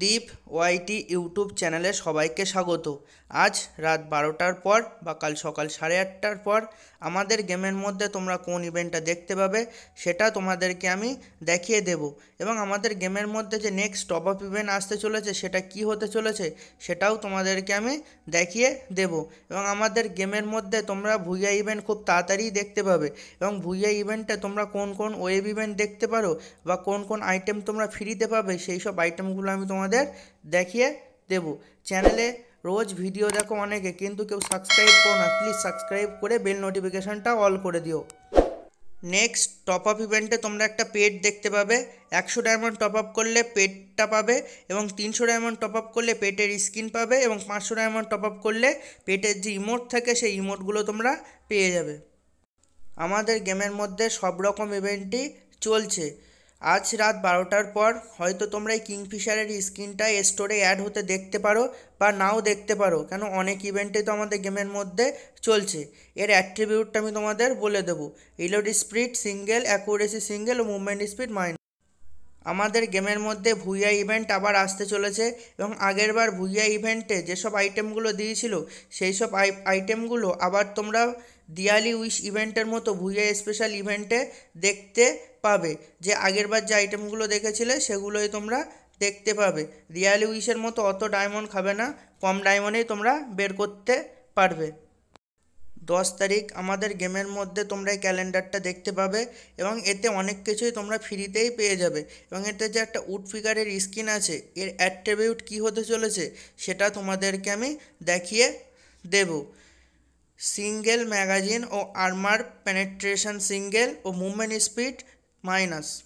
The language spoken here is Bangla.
deep ওয়াইটি ইউটিউব চ্যানেলে সবাইকে স্বাগত আজ রাত বারোটার পর বা কাল সকাল সাড়ে আটটার পর আমাদের গেমের মধ্যে তোমরা কোন ইভেন্টটা দেখতে পাবে সেটা তোমাদেরকে আমি দেখিয়ে দেব এবং আমাদের গেমের মধ্যে যে নেক্সট টপ আপ ইভেন্ট আসতে চলেছে সেটা কি হতে চলেছে সেটাও তোমাদেরকে আমি দেখিয়ে দেব এবং আমাদের গেমের মধ্যে তোমরা ভুইয়া ইভেন্ট খুব তাড়াতাড়ি দেখতে পাবে এবং ভুইয়া ইভেন্টে তোমরা কোন কোন ওয়েব ইভেন্ট দেখতে পারো বা কোন কোন আইটেম তোমরা ফ্রিতে পাবে সেই সব আইটেমগুলো আমি তোমাদের দেখিয়ে দেব চ্যানেলে রোজ ভিডিও দেখো অনেকে কিন্তু কেউ সাবস্ক্রাইব করো না প্লিজ সাবস্ক্রাইব করে বেল নোটিফিকেশানটা অল করে দিও নেক্সট টপ আপ ইভেন্টে তোমরা একটা পেড দেখতে পাবে একশো ডায়মন্ড টপ আপ করলে পেটটা পাবে এবং তিনশো ডায়মন্ড টপ আপ করলে পেটের স্কিন পাবে এবং পাঁচশো ডায়মন্ড টপ আপ করলে পেটের যে ইমোট থাকে সেই ইমোটগুলো তোমরা পেয়ে যাবে আমাদের গেমের মধ্যে সব রকম ইভেন্টই চলছে আজ রাত বারোটার পর হয়তো তোমরা এই কিংফিশারের স্ক্রিনটা স্টোরে অ্যাড হতে দেখতে পারো বা নাও দেখতে পারো কেন অনেক ইভেন্টে তো আমাদের গেমের মধ্যে চলছে এর অ্যাট্রিবিউটটা আমি তোমাদের বলে দেবো ইলোড স্পিড সিঙ্গেল অ্যাকুরেসি সিঙ্গেল ও মুভমেন্ট স্পিড মাইন আমাদের গেমের মধ্যে ভুইয়া ইভেন্ট আবার আসতে চলেছে এবং আগেরবার ভুইয়া ইভেন্টে যেসব আইটেমগুলো দিয়েছিল সেই সব আইটেমগুলো আবার তোমরা দিয়ালি উইশ ইভেন্টের মতো ভুইয়া স্পেশাল ইভেন্টে দেখতে পাবে যে আগেরবার যে আইটেমগুলো দেখেছিলে সেগুলোই তোমরা দেখতে পাবে দিয়ালি উইশের মতো অত ডায়মন্ড খাবে না কম ডায়মন্ডেই তোমরা বের করতে পারবে দশ তারিখ আমাদের গেমের মধ্যে তোমরা এই ক্যালেন্ডারটা দেখতে পাবে এবং এতে অনেক কিছুই তোমরা ফ্রিতেই পেয়ে যাবে এবং এতে যে একটা উড ফিগারের স্কিন আছে এর অ্যাট্রিবিউট কী হতে চলেছে সেটা তোমাদেরকে আমি দেখিয়ে দেবো सिंगल मैगजीन और आर्मार पेनेट्रेशन सिंगल और मूवमेंट स्पीड माइनस